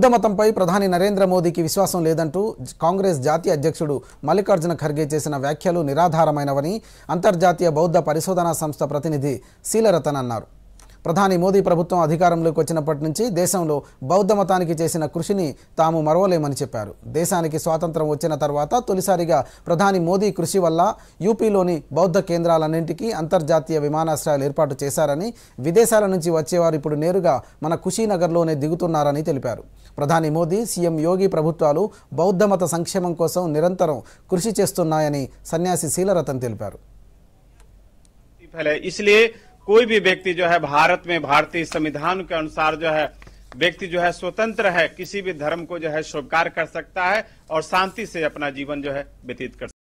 బౌద్ధ మతంపై ప్రధాని నరేంద్ర మోదీకి విశ్వాసం లేదంటూ కాంగ్రెస్ జాతీయ అధ్యక్షుడు మల్లికార్జున ఖర్గే చేసిన వ్యాఖ్యలు నిరాధారమైనవని అంతర్జాతీయ బౌద్ధ పరిశోధనా సంస్థ ప్రతినిధి శీలరతన్ అన్నారు ప్రధాని మోదీ ప్రభుత్వం అధికారంలోకి వచ్చినప్పటి నుంచి దేశంలో బౌద్ధ మతానికి చేసిన కృషిని తాము మరవలేమని చెప్పారు దేశానికి స్వాతంత్రం వచ్చిన తర్వాత తొలిసారిగా ప్రధాని మోదీ కృషి వల్ల యూపీలోని బౌద్ధ కేంద్రాలన్నింటికీ అంతర్జాతీయ విమానాశ్రయాలు ఏర్పాటు చేశారని విదేశాల నుంచి వచ్చేవారు ఇప్పుడు నేరుగా మన కుషీనగర్లోనే దిగుతున్నారని తెలిపారు ప్రధాని మోదీ సీఎం యోగి ప్రభుత్వాలు బౌద్ధ మత సంక్షేమం కోసం నిరంతరం కృషి చేస్తున్నాయని సన్యాసి శీలరతన్ తెలిపారు कोई भी व्यक्ति जो है भारत में भारतीय संविधान के अनुसार जो है व्यक्ति जो है स्वतंत्र है किसी भी धर्म को जो है स्वीकार कर सकता है और शांति से अपना जीवन जो है व्यतीत कर